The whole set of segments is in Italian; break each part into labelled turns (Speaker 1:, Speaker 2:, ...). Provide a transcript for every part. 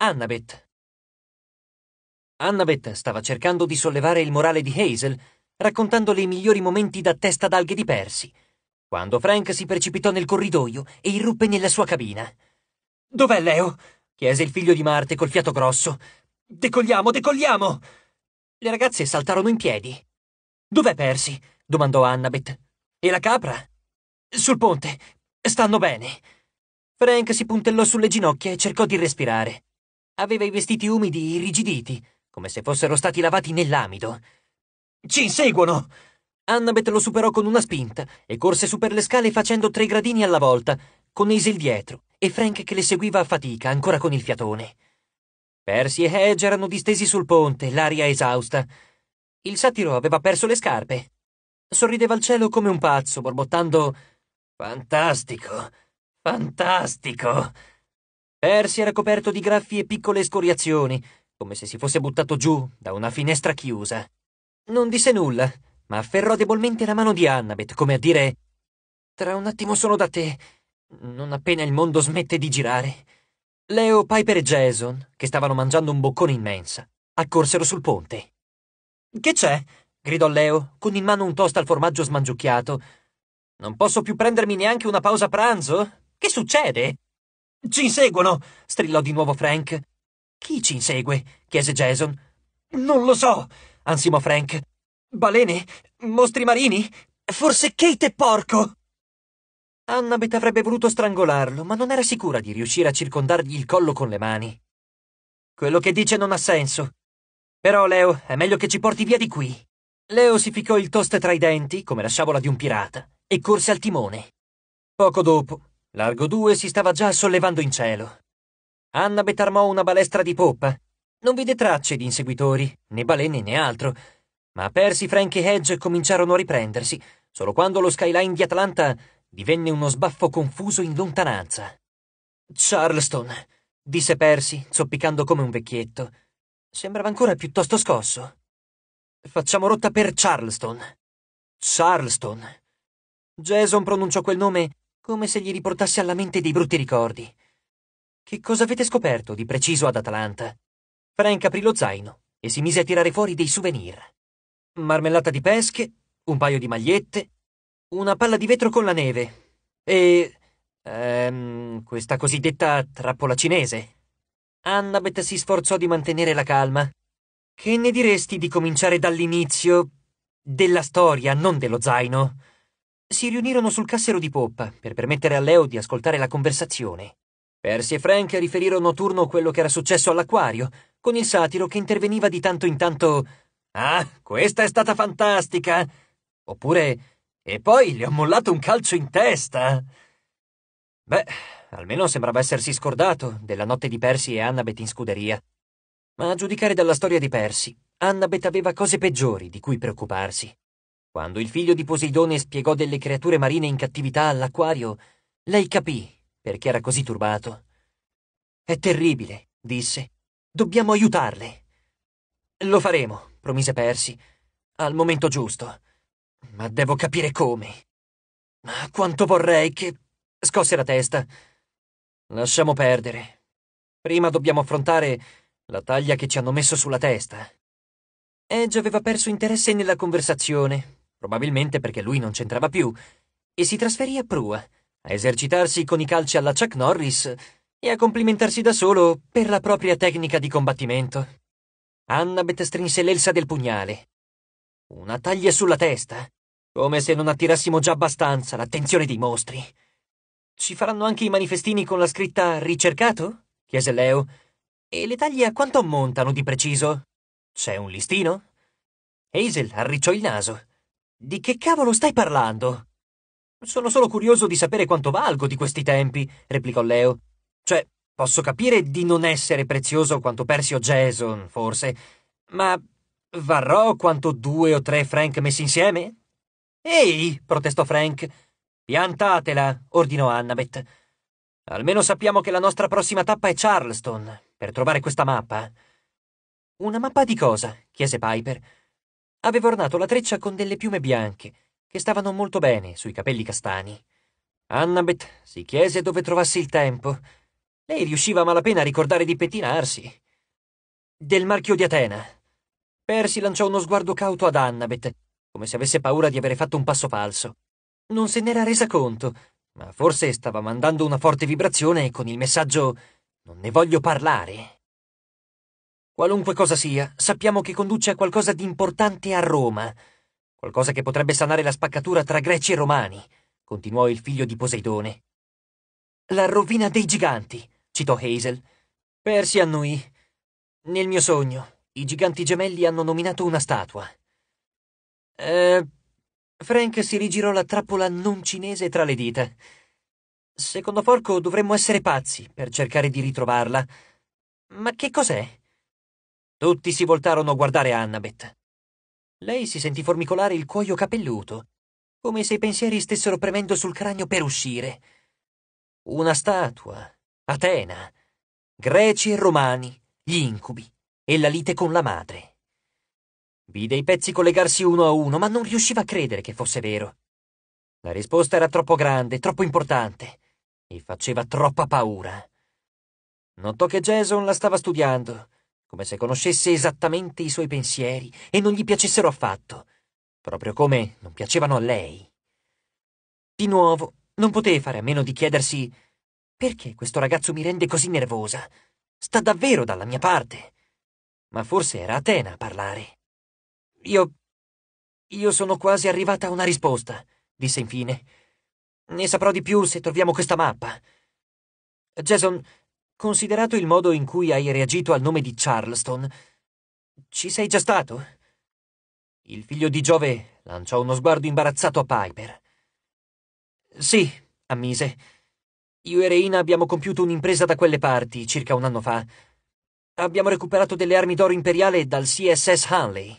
Speaker 1: Annabeth. Annabeth stava cercando di sollevare il morale di Hazel, raccontandole i migliori momenti da testa d'alghe di Percy, quando Frank si precipitò nel corridoio e irruppe nella sua cabina. Dov'è Leo? chiese il figlio di Marte col fiato grosso. Decolliamo, decolliamo! Le ragazze saltarono in piedi. Dov'è Percy? domandò Annabeth. E la capra? Sul ponte. Stanno bene. Frank si puntellò sulle ginocchia e cercò di respirare. Aveva i vestiti umidi irrigiditi, come se fossero stati lavati nell'amido. Ci inseguono! Annabeth lo superò con una spinta e corse su per le scale facendo tre gradini alla volta, con Hazel dietro e Frank che le seguiva a fatica, ancora con il fiatone. Percy e Hedge erano distesi sul ponte, l'aria esausta. Il satiro aveva perso le scarpe. Sorrideva al cielo come un pazzo, borbottando Fantastico! Fantastico! Per era coperto di graffi e piccole scoriazioni, come se si fosse buttato giù da una finestra chiusa. Non disse nulla, ma afferrò debolmente la mano di Annabeth, come a dire: Tra un attimo sono da te, non appena il mondo smette di girare. Leo, Piper e Jason, che stavano mangiando un boccone immensa, accorsero sul ponte. Che c'è? gridò Leo, con in mano un toast al formaggio smangiucchiato. Non posso più prendermi neanche una pausa pranzo? Che succede? Ci inseguono! strillò di nuovo Frank. Chi ci insegue? chiese Jason. Non lo so, ansimò Frank. Balene? Mostri marini? Forse Kate è porco! Annabeth avrebbe voluto strangolarlo, ma non era sicura di riuscire a circondargli il collo con le mani. Quello che dice non ha senso. Però, Leo, è meglio che ci porti via di qui. Leo si ficcò il toast tra i denti, come la sciabola di un pirata, e corse al timone. Poco dopo, Largo 2 si stava già sollevando in cielo. Annabeth armò una balestra di poppa. Non vide tracce di inseguitori, né balene né altro, ma Percy, Frank e Hedge cominciarono a riprendersi, solo quando lo skyline di Atlanta divenne uno sbaffo confuso in lontananza. Charleston, disse Percy, zoppicando come un vecchietto. Sembrava ancora piuttosto scosso. Facciamo rotta per Charleston. Charleston. Jason pronunciò quel nome come se gli riportasse alla mente dei brutti ricordi. Che cosa avete scoperto di preciso ad Atalanta? Frank aprì lo zaino e si mise a tirare fuori dei souvenir. Marmellata di pesche, un paio di magliette, una palla di vetro con la neve e... Ehm, questa cosiddetta trappola cinese. Annabeth si sforzò di mantenere la calma. Che ne diresti di cominciare dall'inizio della storia, non dello zaino? si riunirono sul cassero di poppa per permettere a Leo di ascoltare la conversazione. Percy e Frank riferirono a turno quello che era successo all'acquario, con il satiro che interveniva di tanto in tanto Ah, questa è stata fantastica! Oppure E poi gli ho mollato un calcio in testa! Beh, almeno sembrava essersi scordato della notte di Percy e Annabeth in scuderia. Ma a giudicare dalla storia di Percy, Annabeth aveva cose peggiori di cui preoccuparsi. Quando il figlio di Poseidone spiegò delle creature marine in cattività all'acquario, lei capì perché era così turbato. È terribile, disse. Dobbiamo aiutarle. Lo faremo, promise Percy, al momento giusto. Ma devo capire come. Ma quanto vorrei che... scosse la testa. Lasciamo perdere. Prima dobbiamo affrontare la taglia che ci hanno messo sulla testa. Edge aveva perso interesse nella conversazione, probabilmente perché lui non c'entrava più, e si trasferì a Prua, a esercitarsi con i calci alla Chuck Norris e a complimentarsi da solo per la propria tecnica di combattimento. Annabeth strinse l'elsa del pugnale. Una taglia sulla testa, come se non attirassimo già abbastanza l'attenzione dei mostri. Ci faranno anche i manifestini con la scritta ricercato? chiese Leo. E le taglie a quanto ammontano di preciso? C'è un listino? Hazel arricciò il naso. Di che cavolo stai parlando? Sono solo curioso di sapere quanto valgo di questi tempi, replicò Leo. Cioè, posso capire di non essere prezioso quanto Persio Jason, forse, ma varrò quanto due o tre Frank messi insieme? Ehi, protestò Frank. Piantatela, ordinò Annabeth. Almeno sappiamo che la nostra prossima tappa è Charleston, per trovare questa mappa. Una mappa di cosa? chiese Piper aveva ornato la treccia con delle piume bianche, che stavano molto bene sui capelli castani. Annabeth si chiese dove trovasse il tempo. Lei riusciva a malapena a ricordare di pettinarsi. Del marchio di Atena. Percy lanciò uno sguardo cauto ad Annabeth, come se avesse paura di avere fatto un passo falso. Non se n'era resa conto, ma forse stava mandando una forte vibrazione con il messaggio Non ne voglio parlare. Qualunque cosa sia, sappiamo che conduce a qualcosa di importante a Roma. Qualcosa che potrebbe sanare la spaccatura tra greci e romani, continuò il figlio di Poseidone. La rovina dei giganti, citò Hazel. Persi annui. Nel mio sogno, i giganti gemelli hanno nominato una statua. Eh, Frank si rigirò la trappola non cinese tra le dita. Secondo Porco dovremmo essere pazzi per cercare di ritrovarla. Ma che cos'è? Tutti si voltarono a guardare Annabeth. Lei si sentì formicolare il cuoio capelluto, come se i pensieri stessero premendo sul cranio per uscire. Una statua, Atena, greci e romani, gli incubi e la lite con la madre. Vide i pezzi collegarsi uno a uno, ma non riusciva a credere che fosse vero. La risposta era troppo grande, troppo importante e faceva troppa paura. Notò che Jason la stava studiando come se conoscesse esattamente i suoi pensieri e non gli piacessero affatto, proprio come non piacevano a lei. Di nuovo, non poteva fare a meno di chiedersi perché questo ragazzo mi rende così nervosa? Sta davvero dalla mia parte. Ma forse era Atena a parlare. Io... io sono quasi arrivata a una risposta, disse infine. Ne saprò di più se troviamo questa mappa. Jason, Considerato il modo in cui hai reagito al nome di Charleston, ci sei già stato? Il figlio di Giove lanciò uno sguardo imbarazzato a Piper. Sì, ammise. Io e Reina abbiamo compiuto un'impresa da quelle parti circa un anno fa. Abbiamo recuperato delle armi d'oro imperiale dal CSS Hanley.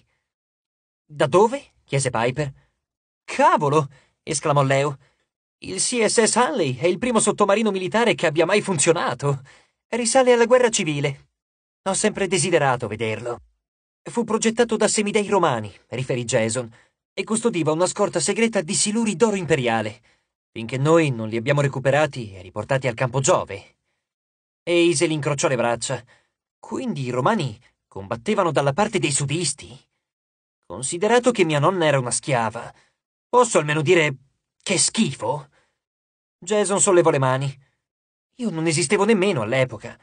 Speaker 1: Da dove? chiese Piper. Cavolo! esclamò Leo. Il CSS Hanley è il primo sottomarino militare che abbia mai funzionato risale alla guerra civile. Ho sempre desiderato vederlo. Fu progettato da semidei romani, riferì Jason, e custodiva una scorta segreta di siluri d'oro imperiale, finché noi non li abbiamo recuperati e riportati al campo Giove. E Isel incrociò le braccia. Quindi i romani combattevano dalla parte dei sudisti. Considerato che mia nonna era una schiava, posso almeno dire che schifo? Jason sollevò le mani. Io non esistevo nemmeno all'epoca.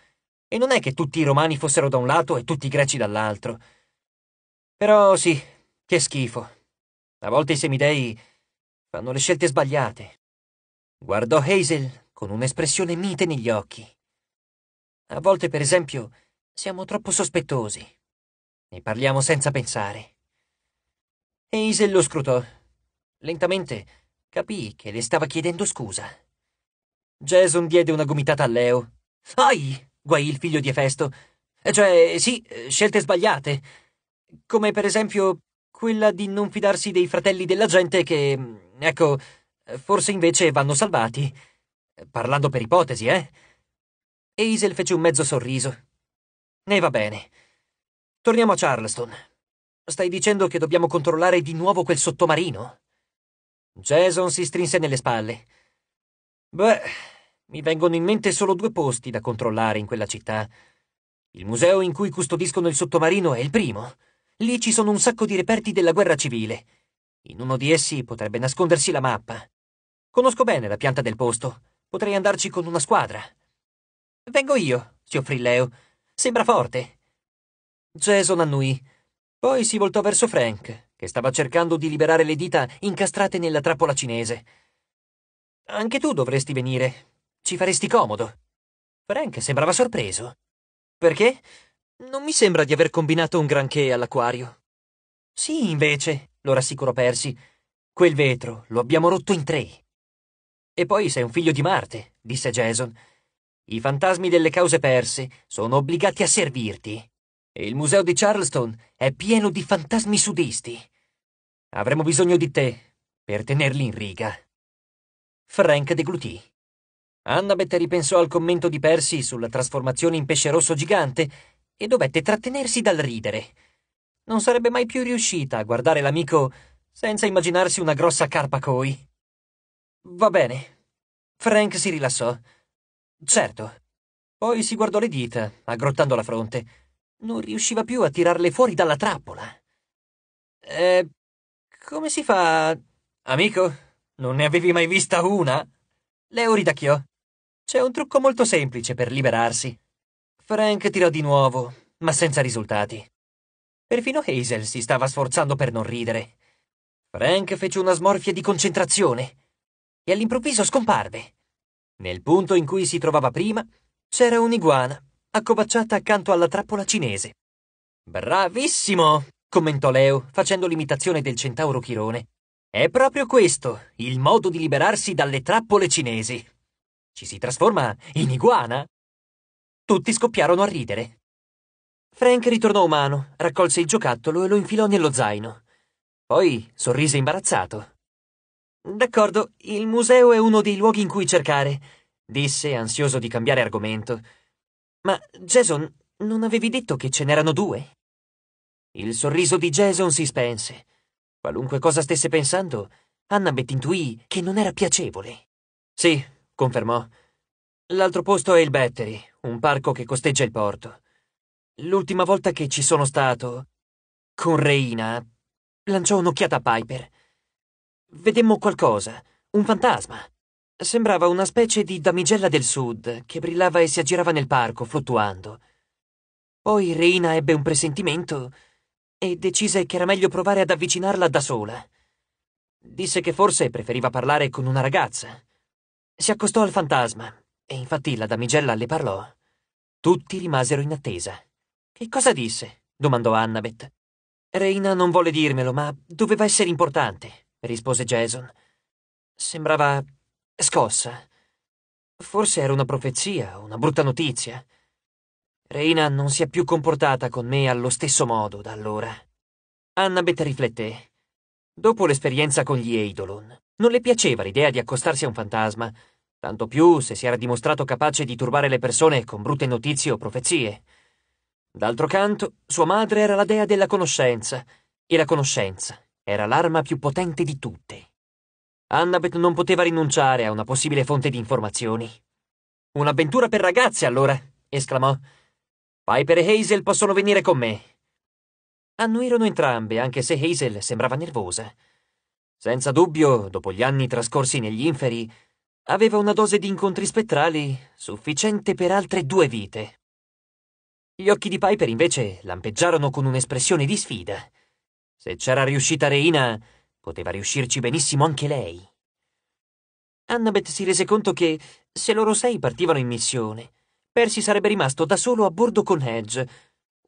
Speaker 1: E non è che tutti i romani fossero da un lato e tutti i greci dall'altro. Però sì, che schifo. A volte i semidei fanno le scelte sbagliate. Guardò Hazel con un'espressione mite negli occhi. A volte, per esempio, siamo troppo sospettosi Ne parliamo senza pensare. Hazel lo scrutò. Lentamente capì che le stava chiedendo scusa. Jason diede una gomitata a Leo. Ai! guaì il figlio di Efesto. Eh, cioè, sì, eh, scelte sbagliate. Come per esempio quella di non fidarsi dei fratelli della gente che, mm, ecco, forse invece vanno salvati. Parlando per ipotesi, eh? E Isel fece un mezzo sorriso. Ne va bene. Torniamo a Charleston. Stai dicendo che dobbiamo controllare di nuovo quel sottomarino? Jason si strinse nelle spalle. Beh, mi vengono in mente solo due posti da controllare in quella città. Il museo in cui custodiscono il sottomarino è il primo. Lì ci sono un sacco di reperti della guerra civile. In uno di essi potrebbe nascondersi la mappa. Conosco bene la pianta del posto. Potrei andarci con una squadra. Vengo io, si offrì Leo. Sembra forte. Jason annui. Poi si voltò verso Frank, che stava cercando di liberare le dita incastrate nella trappola cinese. Anche tu dovresti venire. Ci faresti comodo. Frank sembrava sorpreso. Perché? Non mi sembra di aver combinato un granché all'acquario. Sì, invece, lo rassicurò Percy. Quel vetro lo abbiamo rotto in tre. E poi sei un figlio di Marte, disse Jason. I fantasmi delle cause perse sono obbligati a servirti. E il museo di Charleston è pieno di fantasmi sudisti. Avremo bisogno di te per tenerli in riga. Frank deglutì. Annabeth ripensò al commento di Percy sulla trasformazione in pesce rosso gigante e dovette trattenersi dal ridere. Non sarebbe mai più riuscita a guardare l'amico senza immaginarsi una grossa carpa coi. Va bene. Frank si rilassò. Certo. Poi si guardò le dita, aggrottando la fronte. Non riusciva più a tirarle fuori dalla trappola. Eh, come si fa... Amico? Non ne avevi mai vista una? Leo ridacchiò. C'è un trucco molto semplice per liberarsi. Frank tirò di nuovo, ma senza risultati. Perfino Hazel si stava sforzando per non ridere. Frank fece una smorfia di concentrazione e all'improvviso scomparve. Nel punto in cui si trovava prima, c'era un'iguana, accovacciata accanto alla trappola cinese. Bravissimo! commentò Leo, facendo l'imitazione del centauro Chirone. È proprio questo il modo di liberarsi dalle trappole cinesi. Ci si trasforma in iguana? Tutti scoppiarono a ridere. Frank ritornò umano, raccolse il giocattolo e lo infilò nello zaino. Poi sorrise imbarazzato. D'accordo, il museo è uno dei luoghi in cui cercare, disse, ansioso di cambiare argomento. Ma Jason, non avevi detto che ce n'erano due? Il sorriso di Jason si spense. Qualunque cosa stesse pensando, Annabeth intuì che non era piacevole. Sì, confermò. L'altro posto è il Battery, un parco che costeggia il porto. L'ultima volta che ci sono stato, con Reina, lanciò un'occhiata a Piper. Vedemmo qualcosa, un fantasma. Sembrava una specie di damigella del sud che brillava e si aggirava nel parco, fluttuando. Poi Reina ebbe un presentimento e decise che era meglio provare ad avvicinarla da sola. Disse che forse preferiva parlare con una ragazza. Si accostò al fantasma e infatti la damigella le parlò. Tutti rimasero in attesa. Che cosa disse? domandò Annabeth. Reina non volle dirmelo, ma doveva essere importante, rispose Jason. Sembrava scossa. Forse era una profezia, una brutta notizia. Reina non si è più comportata con me allo stesso modo da allora. Annabeth rifletté. Dopo l'esperienza con gli Eidolon, non le piaceva l'idea di accostarsi a un fantasma, tanto più se si era dimostrato capace di turbare le persone con brutte notizie o profezie. D'altro canto, sua madre era la dea della conoscenza, e la conoscenza era l'arma più potente di tutte. Annabeth non poteva rinunciare a una possibile fonte di informazioni. Un'avventura per ragazze, allora! esclamò Piper e Hazel possono venire con me. Annuirono entrambe, anche se Hazel sembrava nervosa. Senza dubbio, dopo gli anni trascorsi negli inferi, aveva una dose di incontri spettrali sufficiente per altre due vite. Gli occhi di Piper invece lampeggiarono con un'espressione di sfida. Se c'era riuscita Reina, poteva riuscirci benissimo anche lei. Annabeth si rese conto che, se loro sei partivano in missione, Percy sarebbe rimasto da solo a bordo con Hedge,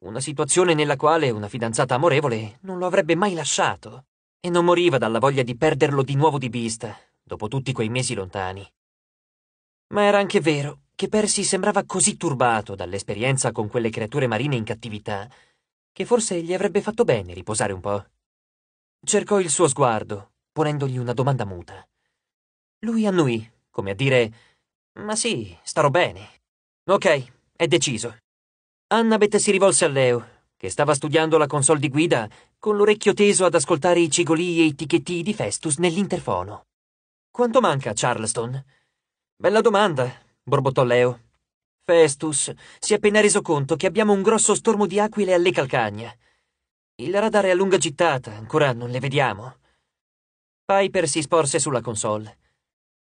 Speaker 1: una situazione nella quale una fidanzata amorevole non lo avrebbe mai lasciato, e non moriva dalla voglia di perderlo di nuovo di vista, dopo tutti quei mesi lontani. Ma era anche vero che Percy sembrava così turbato dall'esperienza con quelle creature marine in cattività, che forse gli avrebbe fatto bene riposare un po'. Cercò il suo sguardo, ponendogli una domanda muta. Lui annuì, come a dire: Ma sì, starò bene. Ok, è deciso. Annabeth si rivolse a Leo, che stava studiando la console di guida, con l'orecchio teso ad ascoltare i cigolii e i ticchettii di Festus nell'interfono. Quanto manca a Charleston? Bella domanda, borbottò Leo. Festus si è appena reso conto che abbiamo un grosso stormo di aquile alle calcagna. Il radar è a lunga gittata, ancora non le vediamo. Piper si sporse sulla console.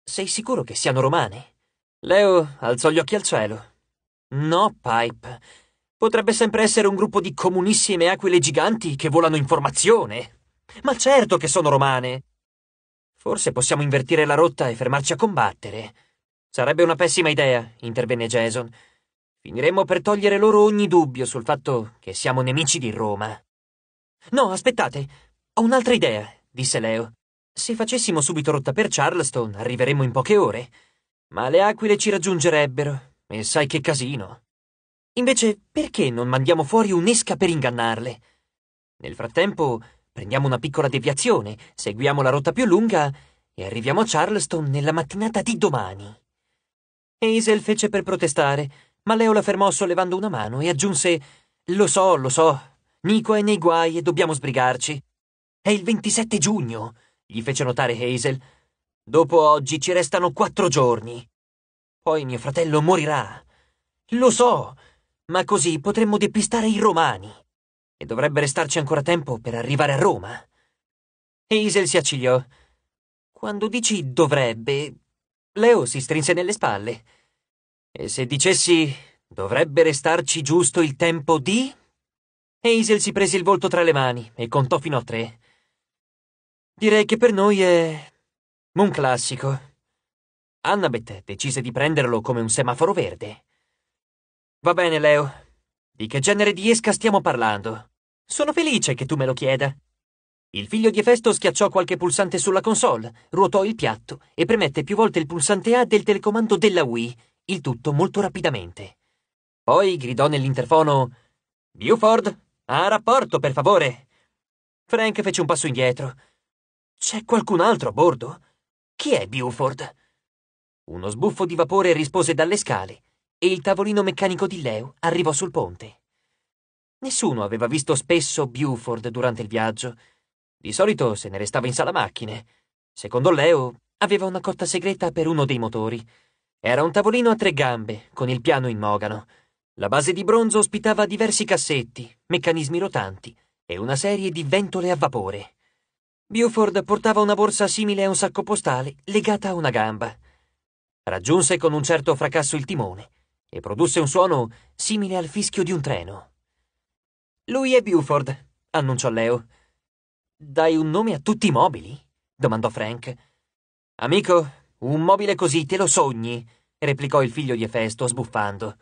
Speaker 1: Sei sicuro che siano romane? Leo alzò gli occhi al cielo. No, Pipe. Potrebbe sempre essere un gruppo di comunissime aquile giganti che volano in formazione. Ma certo che sono romane. Forse possiamo invertire la rotta e fermarci a combattere. Sarebbe una pessima idea, intervenne Jason. Finiremmo per togliere loro ogni dubbio sul fatto che siamo nemici di Roma. No, aspettate. Ho un'altra idea, disse Leo. Se facessimo subito rotta per Charleston, arriveremmo in poche ore. Ma le aquile ci raggiungerebbero, e sai che casino. Invece, perché non mandiamo fuori un'esca per ingannarle? Nel frattempo, prendiamo una piccola deviazione, seguiamo la rotta più lunga e arriviamo a Charleston nella mattinata di domani. Hazel fece per protestare, ma Leo la fermò sollevando una mano e aggiunse Lo so, lo so, Nico è nei guai e dobbiamo sbrigarci. È il 27 giugno, gli fece notare Hazel, Dopo oggi ci restano quattro giorni. Poi mio fratello morirà. Lo so, ma così potremmo depistare i romani. E dovrebbe restarci ancora tempo per arrivare a Roma. E Isel si accigliò. Quando dici dovrebbe, Leo si strinse nelle spalle. E se dicessi dovrebbe restarci giusto il tempo di... E Isel si prese il volto tra le mani e contò fino a tre. Direi che per noi è un classico. Annabeth decise di prenderlo come un semaforo verde. Va bene, Leo. Di che genere di esca stiamo parlando? Sono felice che tu me lo chieda. Il figlio di Efesto schiacciò qualche pulsante sulla console, ruotò il piatto e premette più volte il pulsante A del telecomando della Wii, il tutto molto rapidamente. Poi gridò nell'interfono: Buford, a rapporto, per favore! Frank fece un passo indietro. C'è qualcun altro a bordo? Chi è Buford? Uno sbuffo di vapore rispose dalle scale e il tavolino meccanico di Leo arrivò sul ponte. Nessuno aveva visto spesso Buford durante il viaggio. Di solito se ne restava in sala macchine. Secondo Leo, aveva una cotta segreta per uno dei motori. Era un tavolino a tre gambe, con il piano in mogano. La base di bronzo ospitava diversi cassetti, meccanismi rotanti e una serie di ventole a vapore. Buford portava una borsa simile a un sacco postale legata a una gamba. Raggiunse con un certo fracasso il timone e produsse un suono simile al fischio di un treno. Lui è Buford, annunciò Leo. Dai un nome a tutti i mobili? domandò Frank. Amico, un mobile così te lo sogni, replicò il figlio di Efesto, sbuffando.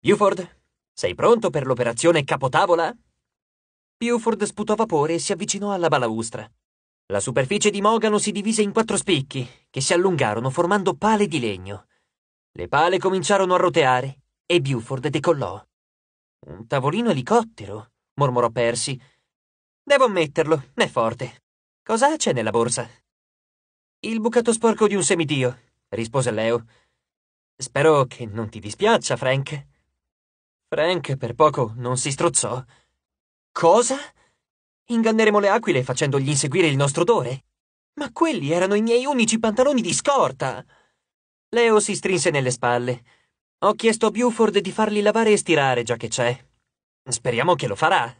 Speaker 1: Buford, sei pronto per l'operazione capotavola? Buford sputò vapore e si avvicinò alla balaustra. La superficie di Mogano si divise in quattro spicchi, che si allungarono formando pale di legno. Le pale cominciarono a roteare e Buford decollò. Un tavolino elicottero, mormorò Percy. Devo ammetterlo, è forte. Cosa c'è nella borsa? Il bucato sporco di un semidio, rispose Leo. Spero che non ti dispiaccia, Frank. Frank per poco non si strozzò. Cosa? Inganneremo le aquile facendogli inseguire il nostro odore? Ma quelli erano i miei unici pantaloni di scorta! Leo si strinse nelle spalle. Ho chiesto a Buford di farli lavare e stirare, già che c'è. Speriamo che lo farà.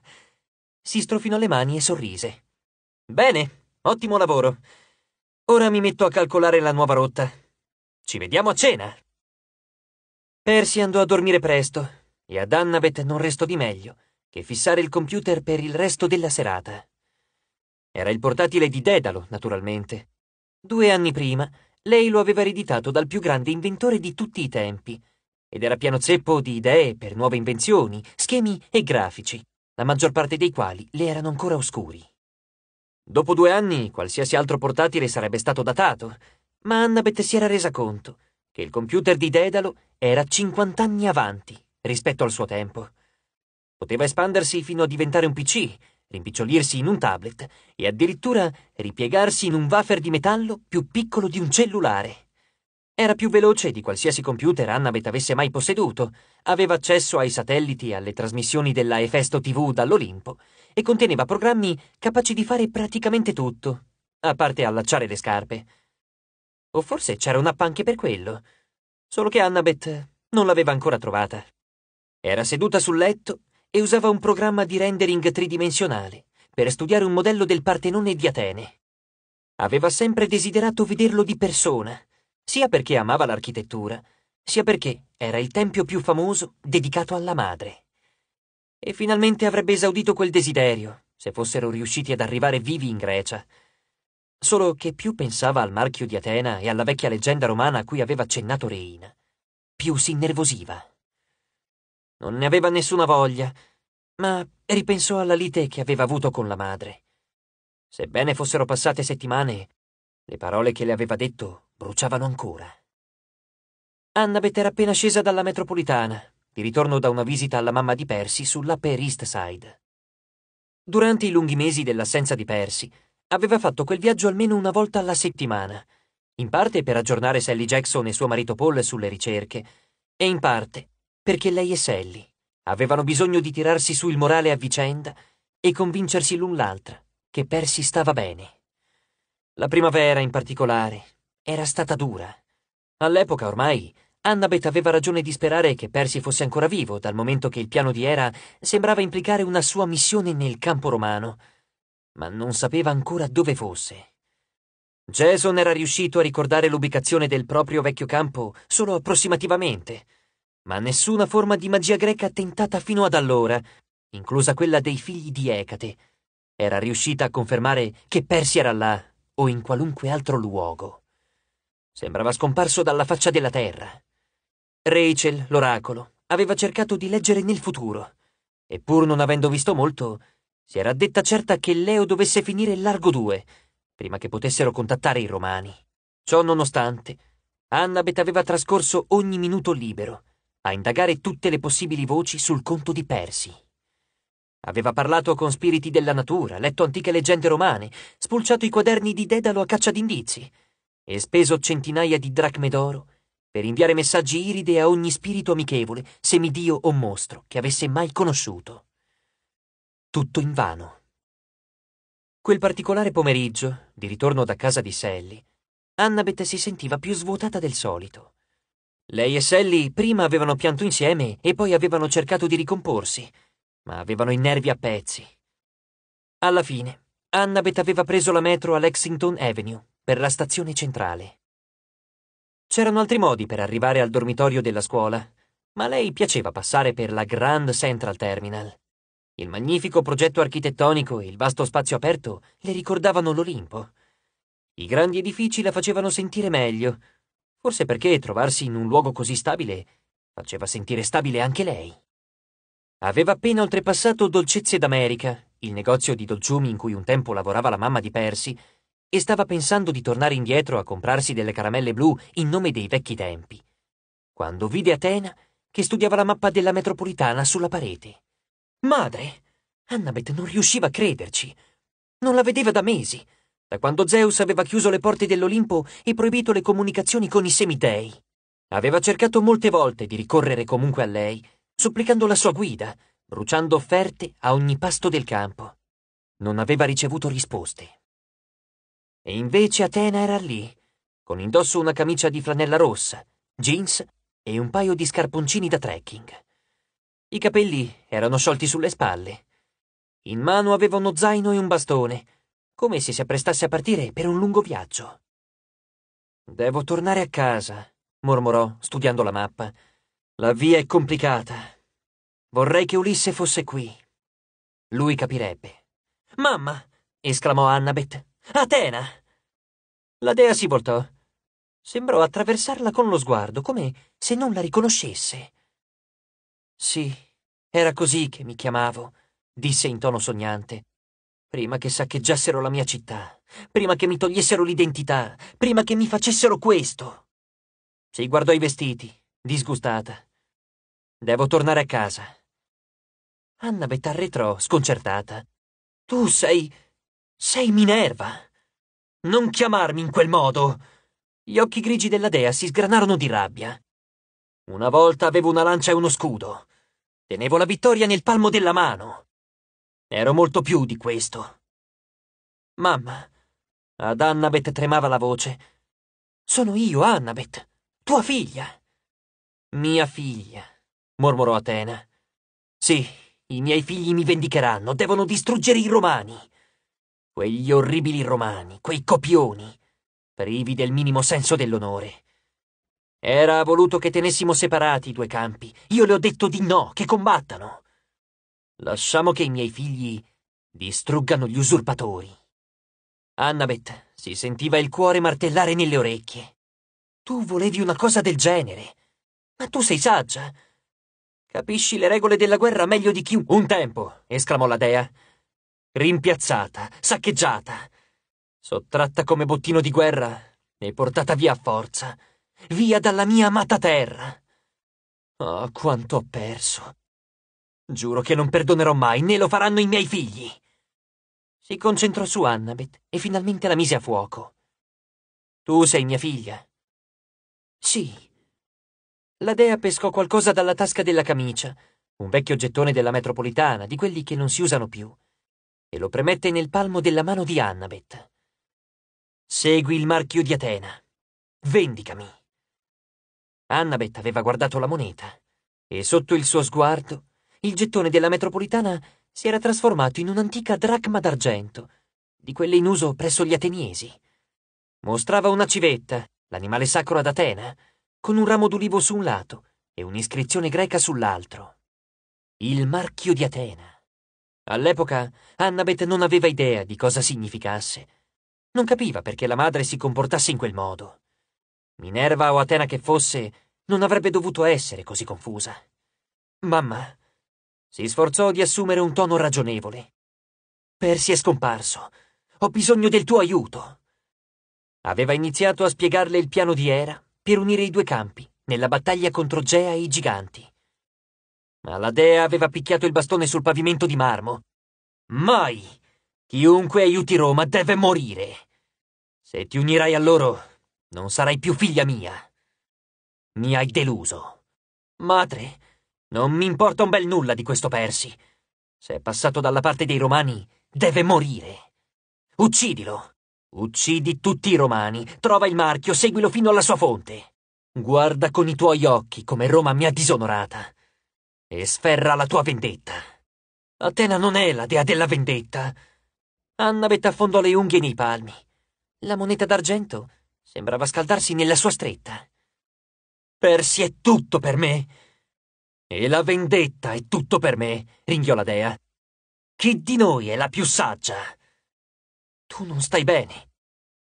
Speaker 1: Si strofinò le mani e sorrise. Bene, ottimo lavoro. Ora mi metto a calcolare la nuova rotta. Ci vediamo a cena. Percy andò a dormire presto e ad Annavet non restò di meglio che fissare il computer per il resto della serata. Era il portatile di Dedalo, naturalmente. Due anni prima, lei lo aveva ereditato dal più grande inventore di tutti i tempi, ed era pieno zeppo di idee per nuove invenzioni, schemi e grafici, la maggior parte dei quali le erano ancora oscuri. Dopo due anni qualsiasi altro portatile sarebbe stato datato, ma Annabeth si era resa conto che il computer di Dedalo era 50 anni avanti rispetto al suo tempo. Poteva espandersi fino a diventare un PC, rimpicciolirsi in un tablet e addirittura ripiegarsi in un wafer di metallo più piccolo di un cellulare. Era più veloce di qualsiasi computer Annabeth avesse mai posseduto, aveva accesso ai satelliti e alle trasmissioni della Efesto TV dall'Olimpo e conteneva programmi capaci di fare praticamente tutto, a parte allacciare le scarpe. O forse c'era un'app anche per quello, solo che Annabeth non l'aveva ancora trovata. Era seduta sul letto e usava un programma di rendering tridimensionale per studiare un modello del Partenone di Atene. Aveva sempre desiderato vederlo di persona, sia perché amava l'architettura, sia perché era il tempio più famoso dedicato alla madre. E finalmente avrebbe esaudito quel desiderio, se fossero riusciti ad arrivare vivi in Grecia. Solo che più pensava al marchio di Atena e alla vecchia leggenda romana a cui aveva accennato Reina, più si innervosiva. Non ne aveva nessuna voglia, ma ripensò alla lite che aveva avuto con la madre. Sebbene fossero passate settimane, le parole che le aveva detto bruciavano ancora. Annabeth era appena scesa dalla metropolitana, di ritorno da una visita alla mamma di Percy sull'Upper East Side. Durante i lunghi mesi dell'assenza di Percy, aveva fatto quel viaggio almeno una volta alla settimana, in parte per aggiornare Sally Jackson e suo marito Paul sulle ricerche, e in parte perché lei e Sally avevano bisogno di tirarsi su il morale a vicenda e convincersi l'un l'altra che Percy stava bene. La primavera, in particolare, era stata dura. All'epoca ormai Annabeth aveva ragione di sperare che Percy fosse ancora vivo, dal momento che il piano di Era sembrava implicare una sua missione nel campo romano, ma non sapeva ancora dove fosse. Jason era riuscito a ricordare l'ubicazione del proprio vecchio campo solo approssimativamente, ma nessuna forma di magia greca tentata fino ad allora, inclusa quella dei figli di Ecate, era riuscita a confermare che Persi era là o in qualunque altro luogo. Sembrava scomparso dalla faccia della terra. Rachel, l'oracolo, aveva cercato di leggere nel futuro, e pur non avendo visto molto, si era detta certa che Leo dovesse finire largo due, prima che potessero contattare i romani. Ciò nonostante, Annabeth aveva trascorso ogni minuto libero, a indagare tutte le possibili voci sul conto di Persi. Aveva parlato con spiriti della natura, letto antiche leggende romane, spulciato i quaderni di Dedalo a caccia d'indizi e speso centinaia di dracme d'oro per inviare messaggi iride a ogni spirito amichevole, semidio o mostro che avesse mai conosciuto. Tutto invano. Quel particolare pomeriggio, di ritorno da casa di Sally, Annabeth si sentiva più svuotata del solito. Lei e Sally prima avevano pianto insieme e poi avevano cercato di ricomporsi, ma avevano i nervi a pezzi. Alla fine, Annabeth aveva preso la metro a Lexington Avenue per la stazione centrale. C'erano altri modi per arrivare al dormitorio della scuola, ma a lei piaceva passare per la Grand Central Terminal. Il magnifico progetto architettonico e il vasto spazio aperto le ricordavano l'Olimpo. I grandi edifici la facevano sentire meglio, Forse perché trovarsi in un luogo così stabile faceva sentire stabile anche lei. Aveva appena oltrepassato Dolcezze d'America, il negozio di dolciumi in cui un tempo lavorava la mamma di Percy, e stava pensando di tornare indietro a comprarsi delle caramelle blu in nome dei vecchi tempi, quando vide Atena che studiava la mappa della metropolitana sulla parete. Madre! Annabeth non riusciva a crederci. Non la vedeva da mesi da quando Zeus aveva chiuso le porte dell'Olimpo e proibito le comunicazioni con i semitei. Aveva cercato molte volte di ricorrere comunque a lei, supplicando la sua guida, bruciando offerte a ogni pasto del campo. Non aveva ricevuto risposte. E invece Atena era lì, con indosso una camicia di flanella rossa, jeans e un paio di scarponcini da trekking. I capelli erano sciolti sulle spalle. In mano aveva uno zaino e un bastone, come se si apprestasse a partire per un lungo viaggio. Devo tornare a casa, mormorò, studiando la mappa. La via è complicata. Vorrei che Ulisse fosse qui. Lui capirebbe. Mamma! esclamò Annabeth. Atena! La dea si voltò. Sembrò attraversarla con lo sguardo, come se non la riconoscesse. Sì, era così che mi chiamavo, disse in tono sognante. Prima che saccheggiassero la mia città, prima che mi togliessero l'identità, prima che mi facessero questo. Si guardò i vestiti, disgustata. Devo tornare a casa. Annabeth arretrò, sconcertata. Tu sei. sei Minerva. Non chiamarmi in quel modo. Gli occhi grigi della dea si sgranarono di rabbia. Una volta avevo una lancia e uno scudo. Tenevo la vittoria nel palmo della mano. Ero molto più di questo. Mamma, ad Annabeth tremava la voce. Sono io, Annabeth, tua figlia. Mia figlia, mormorò Atena. Sì, i miei figli mi vendicheranno, devono distruggere i romani. Quegli orribili romani, quei copioni, privi del minimo senso dell'onore. Era voluto che tenessimo separati i due campi. Io le ho detto di no, che combattano. Lasciamo che i miei figli distruggano gli usurpatori. Annabeth si sentiva il cuore martellare nelle orecchie. Tu volevi una cosa del genere. Ma tu sei saggia. Capisci le regole della guerra meglio di chiunque. Un tempo, esclamò la dea. Rimpiazzata, saccheggiata, sottratta come bottino di guerra e portata via a forza, via dalla mia amata terra. Oh, quanto ho perso! Giuro che non perdonerò mai, né lo faranno i miei figli. Si concentrò su Annabeth e finalmente la mise a fuoco. Tu sei mia figlia. Sì. La dea pescò qualcosa dalla tasca della camicia, un vecchio gettone della metropolitana, di quelli che non si usano più, e lo premette nel palmo della mano di Annabeth. Segui il marchio di Atena. Vendicami. Annabeth aveva guardato la moneta e sotto il suo sguardo il gettone della metropolitana si era trasformato in un'antica dracma d'argento, di quelle in uso presso gli ateniesi. Mostrava una civetta, l'animale sacro ad Atena, con un ramo d'ulivo su un lato e un'iscrizione greca sull'altro. Il marchio di Atena. All'epoca Annabeth non aveva idea di cosa significasse. Non capiva perché la madre si comportasse in quel modo. Minerva o Atena che fosse, non avrebbe dovuto essere così confusa. Mamma, si sforzò di assumere un tono ragionevole. Percy è scomparso. Ho bisogno del tuo aiuto. Aveva iniziato a spiegarle il piano di Era per unire i due campi nella battaglia contro Gea e i giganti. Ma la dea aveva picchiato il bastone sul pavimento di marmo. Mai! Chiunque aiuti Roma deve morire. Se ti unirai a loro, non sarai più figlia mia. Mi hai deluso. Madre, non mi importa un bel nulla di questo Persi. Se è passato dalla parte dei romani, deve morire. Uccidilo. Uccidi tutti i romani, trova il marchio, seguilo fino alla sua fonte. Guarda con i tuoi occhi come Roma mi ha disonorata. E sferra la tua vendetta. Atena non è la dea della vendetta. Annabeth affondò le unghie nei palmi. La moneta d'argento sembrava scaldarsi nella sua stretta. Persi è tutto per me. E la vendetta è tutto per me, ringhiò la dea. Chi di noi è la più saggia? Tu non stai bene.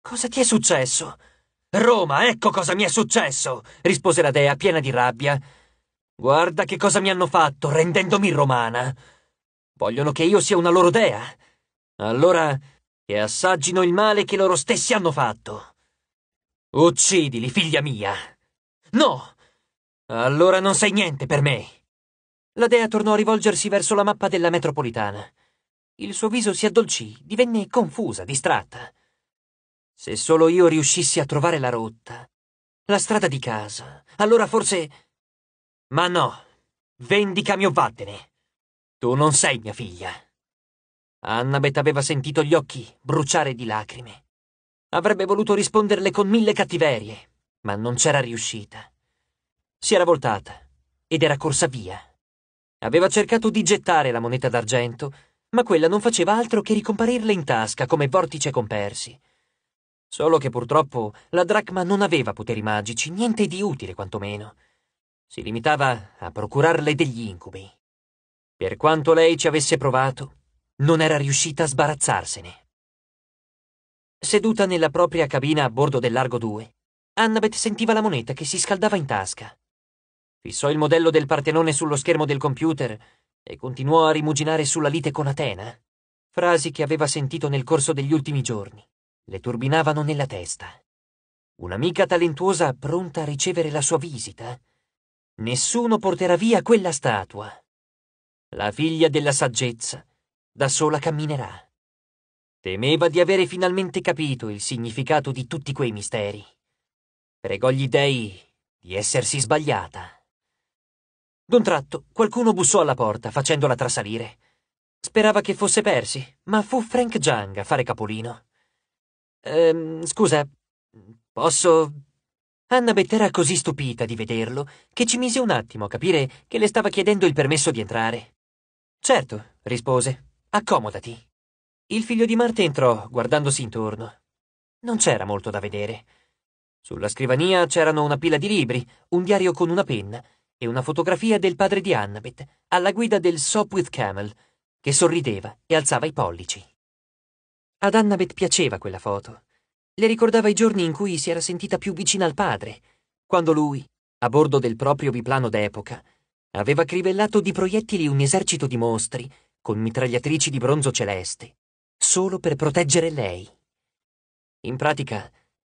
Speaker 1: Cosa ti è successo? Roma, ecco cosa mi è successo! rispose la dea piena di rabbia. Guarda che cosa mi hanno fatto rendendomi romana. Vogliono che io sia una loro dea. Allora che assaggino il male che loro stessi hanno fatto. Uccidili, figlia mia. No! Allora non sei niente per me. La dea tornò a rivolgersi verso la mappa della metropolitana. Il suo viso si addolcì, divenne confusa, distratta. Se solo io riuscissi a trovare la rotta, la strada di casa, allora forse... Ma no, vendicami o vattene. Tu non sei mia figlia. Annabeth aveva sentito gli occhi bruciare di lacrime. Avrebbe voluto risponderle con mille cattiverie, ma non c'era riuscita. Si era voltata ed era corsa via. Aveva cercato di gettare la moneta d'argento, ma quella non faceva altro che ricomparirle in tasca come vortice compersi. Solo che purtroppo la dracma non aveva poteri magici, niente di utile quantomeno. Si limitava a procurarle degli incubi. Per quanto lei ci avesse provato, non era riuscita a sbarazzarsene. Seduta nella propria cabina a bordo del Largo 2, Annabeth sentiva la moneta che si scaldava in tasca fissò il modello del Partenone sullo schermo del computer e continuò a rimuginare sulla lite con Atena, frasi che aveva sentito nel corso degli ultimi giorni. Le turbinavano nella testa. Un'amica talentuosa pronta a ricevere la sua visita? Nessuno porterà via quella statua. La figlia della saggezza da sola camminerà. Temeva di avere finalmente capito il significato di tutti quei misteri. Pregò gli dei di essersi sbagliata. D'un tratto qualcuno bussò alla porta, facendola trasalire. Sperava che fosse Percy, ma fu Frank Jung a fare capolino. Ehm, scusa, posso... Annabeth era così stupita di vederlo che ci mise un attimo a capire che le stava chiedendo il permesso di entrare. Certo, rispose. Accomodati. Il figlio di Marte entrò, guardandosi intorno. Non c'era molto da vedere. Sulla scrivania c'erano una pila di libri, un diario con una penna e una fotografia del padre di Annabeth alla guida del Sopwith Camel, che sorrideva e alzava i pollici. Ad Annabeth piaceva quella foto. Le ricordava i giorni in cui si era sentita più vicina al padre, quando lui, a bordo del proprio biplano d'epoca, aveva crivellato di proiettili un esercito di mostri con mitragliatrici di bronzo celeste, solo per proteggere lei. In pratica,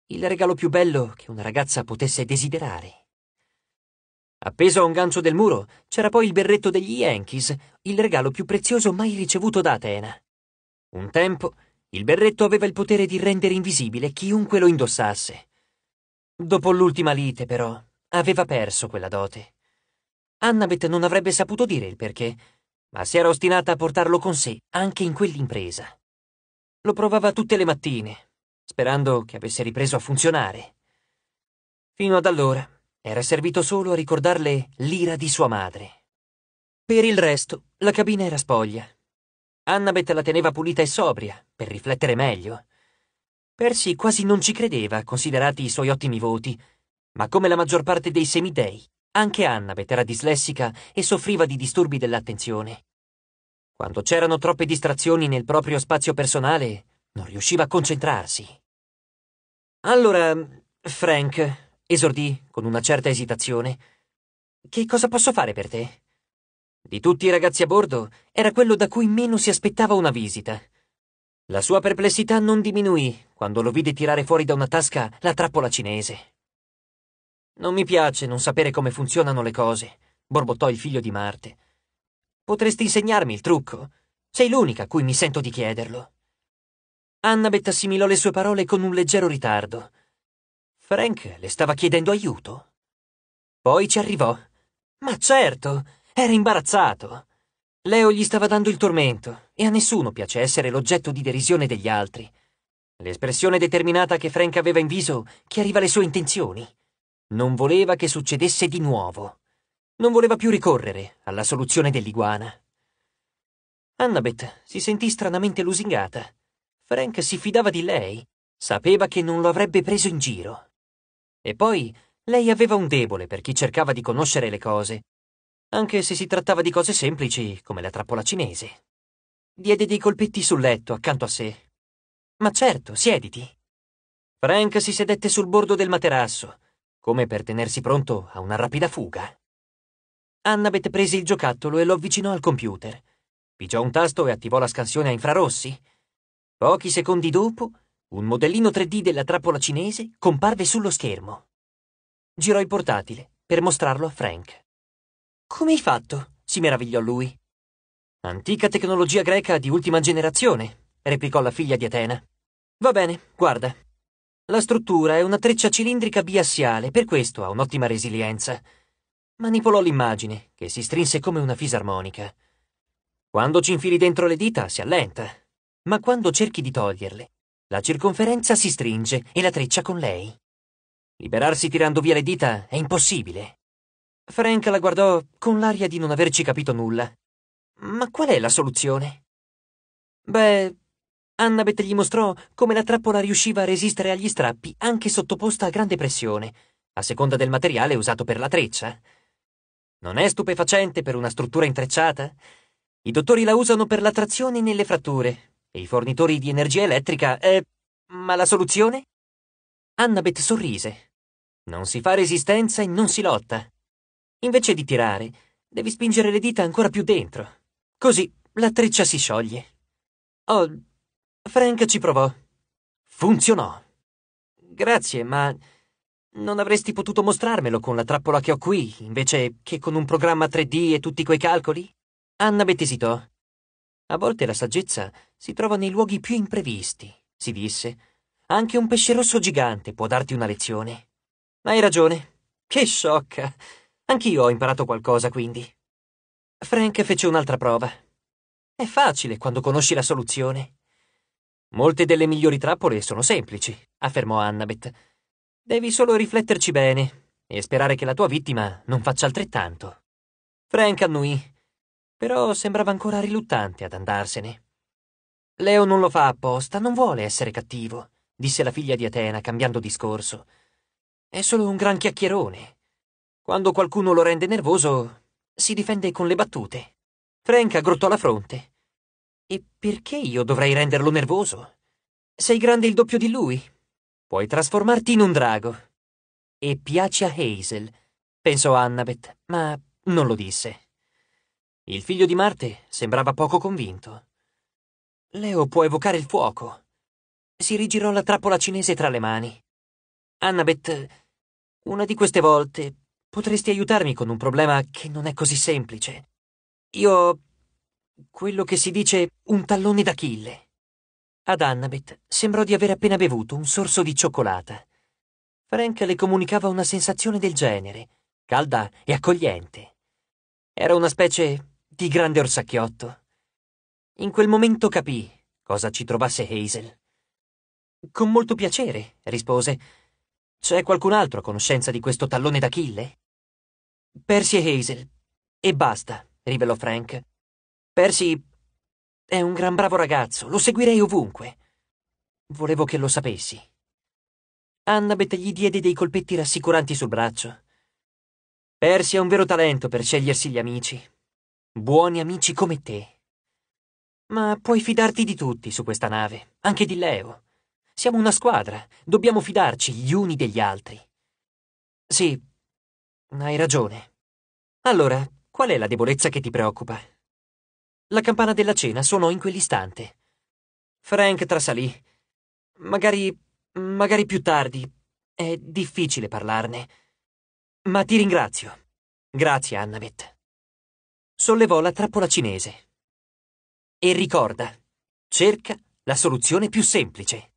Speaker 1: il regalo più bello che una ragazza potesse desiderare. Appeso a un gancio del muro c'era poi il berretto degli Yankees, il regalo più prezioso mai ricevuto da Atena. Un tempo il berretto aveva il potere di rendere invisibile chiunque lo indossasse. Dopo l'ultima lite, però, aveva perso quella dote. Annabeth non avrebbe saputo dire il perché, ma si era ostinata a portarlo con sé anche in quell'impresa. Lo provava tutte le mattine, sperando che avesse ripreso a funzionare. Fino ad allora era servito solo a ricordarle l'ira di sua madre. Per il resto, la cabina era spoglia. Annabeth la teneva pulita e sobria, per riflettere meglio. Percy quasi non ci credeva, considerati i suoi ottimi voti, ma come la maggior parte dei semidei, anche Annabeth era dislessica e soffriva di disturbi dell'attenzione. Quando c'erano troppe distrazioni nel proprio spazio personale, non riusciva a concentrarsi. Allora, Frank, esordì con una certa esitazione. Che cosa posso fare per te? Di tutti i ragazzi a bordo, era quello da cui meno si aspettava una visita. La sua perplessità non diminuì quando lo vide tirare fuori da una tasca la trappola cinese. Non mi piace non sapere come funzionano le cose, borbottò il figlio di Marte. Potresti insegnarmi il trucco? Sei l'unica a cui mi sento di chiederlo. Annabeth assimilò le sue parole con un leggero ritardo. Frank le stava chiedendo aiuto. Poi ci arrivò. Ma certo, era imbarazzato. Leo gli stava dando il tormento e a nessuno piace essere l'oggetto di derisione degli altri. L'espressione determinata che Frank aveva in viso chiariva le sue intenzioni. Non voleva che succedesse di nuovo. Non voleva più ricorrere alla soluzione dell'iguana. Annabeth si sentì stranamente lusingata. Frank si fidava di lei, sapeva che non lo avrebbe preso in giro. E poi lei aveva un debole per chi cercava di conoscere le cose, anche se si trattava di cose semplici, come la trappola cinese. Diede dei colpetti sul letto accanto a sé. Ma certo, siediti. Frank si sedette sul bordo del materasso, come per tenersi pronto a una rapida fuga. Annabeth prese il giocattolo e lo avvicinò al computer. Pigiò un tasto e attivò la scansione a infrarossi. Pochi secondi dopo un modellino 3D della trappola cinese comparve sullo schermo. Girò il portatile per mostrarlo a Frank. Come hai fatto? si meravigliò lui. Antica tecnologia greca di ultima generazione, replicò la figlia di Atena. Va bene, guarda. La struttura è una treccia cilindrica biassiale, per questo ha un'ottima resilienza. Manipolò l'immagine, che si strinse come una fisarmonica. Quando ci infili dentro le dita si allenta, ma quando cerchi di toglierle, la circonferenza si stringe e la treccia con lei. Liberarsi tirando via le dita è impossibile. Frank la guardò con l'aria di non averci capito nulla. Ma qual è la soluzione? Beh, Annabeth gli mostrò come la trappola riusciva a resistere agli strappi anche sottoposta a grande pressione, a seconda del materiale usato per la treccia. Non è stupefacente per una struttura intrecciata? I dottori la usano per la trazione nelle fratture, i fornitori di energia elettrica, eh, ma la soluzione? Annabeth sorrise. Non si fa resistenza e non si lotta. Invece di tirare, devi spingere le dita ancora più dentro. Così la treccia si scioglie. Oh, Frank ci provò. Funzionò. Grazie, ma non avresti potuto mostrarmelo con la trappola che ho qui, invece che con un programma 3D e tutti quei calcoli? Annabeth esitò. A volte la saggezza si trova nei luoghi più imprevisti, si disse. Anche un pesce rosso gigante può darti una lezione. Ma hai ragione. Che sciocca. Anch'io ho imparato qualcosa, quindi. Frank fece un'altra prova. È facile quando conosci la soluzione. Molte delle migliori trappole sono semplici, affermò Annabeth. Devi solo rifletterci bene e sperare che la tua vittima non faccia altrettanto. Frank annuì però sembrava ancora riluttante ad andarsene. Leo non lo fa apposta, non vuole essere cattivo, disse la figlia di Atena, cambiando discorso. È solo un gran chiacchierone. Quando qualcuno lo rende nervoso, si difende con le battute. Frank aggrottò la fronte. E perché io dovrei renderlo nervoso? Sei grande il doppio di lui. Puoi trasformarti in un drago. E piace a Hazel, pensò Annabeth, ma non lo disse. Il figlio di Marte sembrava poco convinto. Leo può evocare il fuoco. Si rigirò la trappola cinese tra le mani. Annabeth, una di queste volte potresti aiutarmi con un problema che non è così semplice. Io. quello che si dice un tallone d'Achille. Ad Annabeth sembrò di aver appena bevuto un sorso di cioccolata. Frank le comunicava una sensazione del genere, calda e accogliente. Era una specie di grande orsacchiotto. In quel momento capì cosa ci trovasse Hazel. Con molto piacere, rispose. C'è qualcun altro a conoscenza di questo tallone d'Achille? Percy e Hazel. E basta, rivelò Frank. Percy è un gran bravo ragazzo, lo seguirei ovunque. Volevo che lo sapessi. Annabeth gli diede dei colpetti rassicuranti sul braccio. Percy ha un vero talento per scegliersi gli amici, buoni amici come te. Ma puoi fidarti di tutti su questa nave, anche di Leo. Siamo una squadra, dobbiamo fidarci gli uni degli altri. Sì, hai ragione. Allora, qual è la debolezza che ti preoccupa? La campana della cena suonò in quell'istante. Frank trasalì. Magari. magari più tardi. È difficile parlarne. Ma ti ringrazio. Grazie, Annabeth sollevò la trappola cinese. E ricorda, cerca la soluzione più semplice.